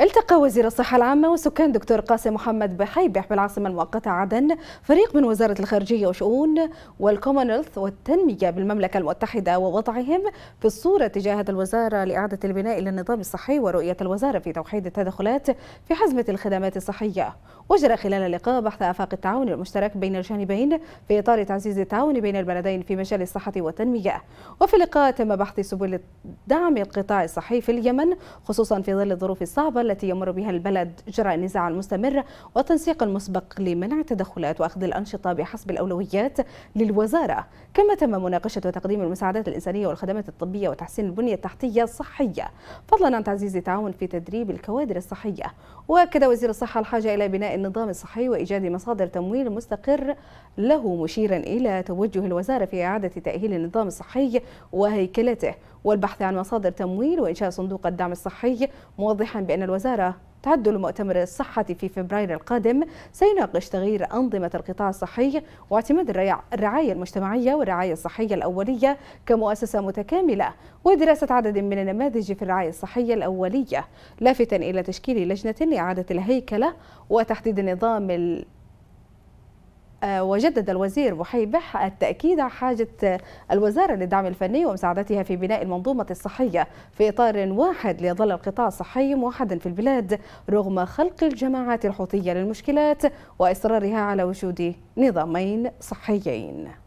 التقى وزير الصحة العامة وسكان دكتور قاسم محمد بحيبح بالعاصمة المؤقتة عدن فريق من وزارة الخارجية وشؤون والكومنولث والتنمية بالمملكة المتحدة ووضعهم في الصورة تجاه الوزارة لإعادة البناء للنظام الصحي ورؤية الوزارة في توحيد التدخلات في حزمة الخدمات الصحية وجرى خلال اللقاء بحث آفاق التعاون المشترك بين الجانبين في إطار تعزيز التعاون بين البلدين في مجال الصحة والتنمية وفي اللقاء تم بحث سبل دعم القطاع الصحي في اليمن خصوصا في ظل الظروف الصعبة التي يمر بها البلد جراء النزاع المستمر والتنسيق المسبق لمنع التدخلات وأخذ الأنشطة بحسب الأولويات للوزارة كما تم مناقشة وتقديم المساعدات الإنسانية والخدمات الطبية وتحسين البنية التحتية الصحية فضلا عن تعزيز التعاون في تدريب الكوادر الصحية وأكد وزير الصحة الحاجة إلى بناء النظام الصحي وإيجاد مصادر تمويل مستقر له مشيرا إلى توجه الوزارة في إعادة تأهيل النظام الصحي وهيكلته والبحث عن مصادر تمويل وإنشاء صندوق الدعم الصحي موضحا بأن الوزارة تعد المؤتمر الصحة في فبراير القادم سيناقش تغيير أنظمة القطاع الصحي واعتماد الرعاية المجتمعية والرعاية الصحية الأولية كمؤسسة متكاملة ودراسة عدد من النماذج في الرعاية الصحية الأولية لافتا إلى تشكيل لجنة لإعادة الهيكلة وتحديد نظام آه، وجدد الوزير بح التأكيد على حاجة الوزارة للدعم الفني ومساعدتها في بناء المنظومة الصحية في إطار واحد ليظل القطاع الصحي موحدا في البلاد رغم خلق الجماعات الحوثية للمشكلات وإصرارها على وجود نظامين صحيين